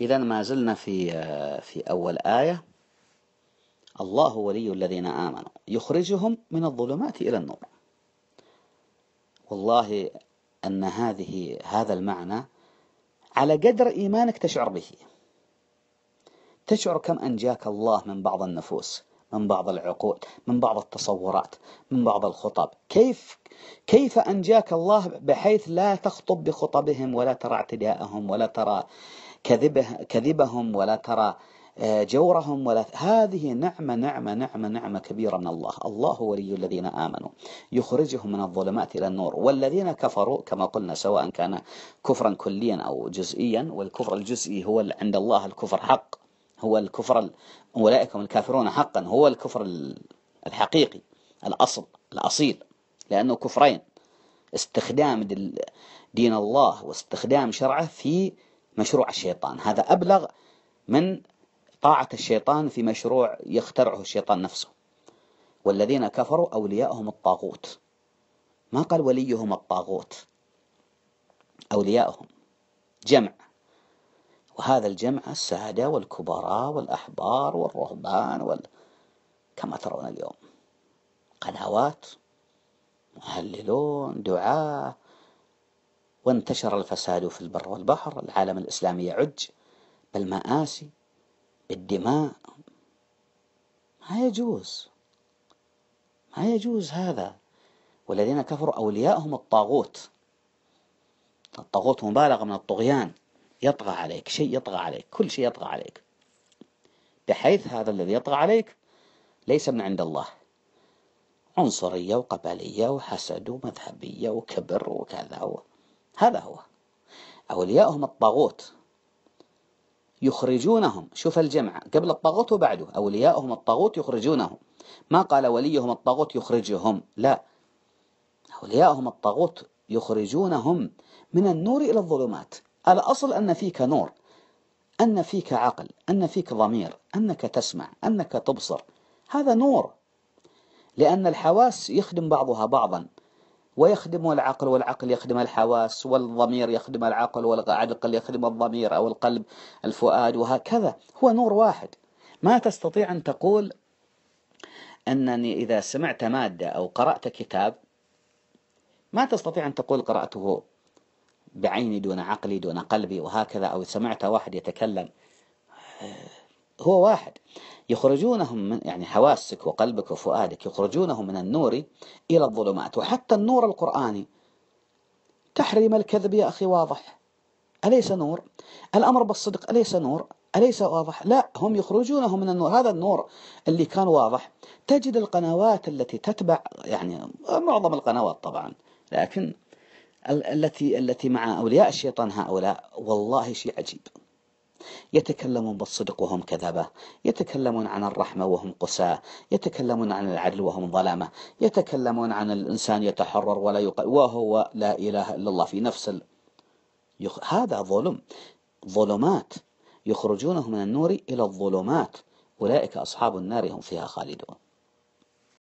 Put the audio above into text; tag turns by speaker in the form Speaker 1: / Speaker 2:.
Speaker 1: إذا ما زلنا في آه، في أول آية الله ولي الذين آمنوا يخرجهم من الظلمات إلى النور والله أن هذه هذا المعنى على قدر إيمانك تشعر به تشعر كم أنجاك الله من بعض النفوس من بعض العقول من بعض التصورات من بعض الخطب كيف كيف أنجاك الله بحيث لا تخطب بخطبهم ولا ترى اعتداءهم ولا ترى كذبه كذبهم ولا ترى آه، جورهم ولا هذه نعمة نعمة نعمة نعمة كبيرة من الله الله ولي الذين آمنوا يخرجهم من الظلمات إلى النور والذين كفروا كما قلنا سواء كان كفرا كليا أو جزئيا والكفر الجزئي هو عند الله الكفر حق هو الكفر أولئك هم الكافرون حقا هو الكفر الحقيقي الأصل الأصيل لأنه كفرين استخدام دين الله واستخدام شرعه في مشروع الشيطان هذا أبلغ من طاعة الشيطان في مشروع يخترعه الشيطان نفسه والذين كفروا أولياءهم الطاغوت ما قال وليهم الطاغوت أولياءهم جمع وهذا الجمع السادة والكبراء والأحبار والرهبان وال... كما ترون اليوم قنوات مهللون دعاة وانتشر الفساد في البر والبحر العالم الإسلامي يعج بالمآسي بالدماء ما يجوز ما يجوز هذا والذين كفروا أولياءهم الطاغوت الطاغوت مبالغة من الطغيان يطغى عليك شيء يطغى عليك كل شيء يطغى عليك بحيث هذا الذي يطغى عليك ليس من عند الله عنصرية وقبلية وحسد ومذهبية وكبر وكذا هذا هو أوليائهم الطاغوت يخرجونهم شوف الجمع قبل الطاغوت وبعده أوليائهم الطاغوت يخرجونهم ما قال وليهم الطاغوت يخرجهم لا أوليائهم الطاغوت يخرجونهم من النور إلى الظلمات الأصل أن فيك نور أن فيك عقل أن فيك ضمير أنك تسمع أنك تبصر هذا نور لأن الحواس يخدم بعضها بعضا ويخدمه العقل والعقل يخدم الحواس والضمير يخدم العقل والعقل يخدم الضمير أو القلب الفؤاد وهكذا هو نور واحد ما تستطيع أن تقول أنني إذا سمعت مادة أو قرأت كتاب ما تستطيع أن تقول قرأته بعيني دون عقلي دون قلبي وهكذا أو سمعت واحد يتكلم هو واحد يخرجونهم من يعني حواسك وقلبك وفؤادك يخرجونهم من النور إلى الظلمات وحتى النور القرآني تحريم الكذب يا أخي واضح أليس نور الأمر بالصدق أليس نور أليس واضح لا هم يخرجونه من النور هذا النور اللي كان واضح تجد القنوات التي تتبع يعني معظم القنوات طبعا لكن التي التي مع أولياء الشيطان هؤلاء والله شيء عجيب يتكلمون بالصدق وهم كذبة يتكلمون عن الرحمة وهم قساة يتكلمون عن العدل وهم ظلامة يتكلمون عن الإنسان يتحرر ولا يق... وهو لا إله إلا الله في نفس ال... يخ... هذا ظلم ظلمات يخرجونه من النور إلى الظلمات أولئك أصحاب النار هم فيها خالدون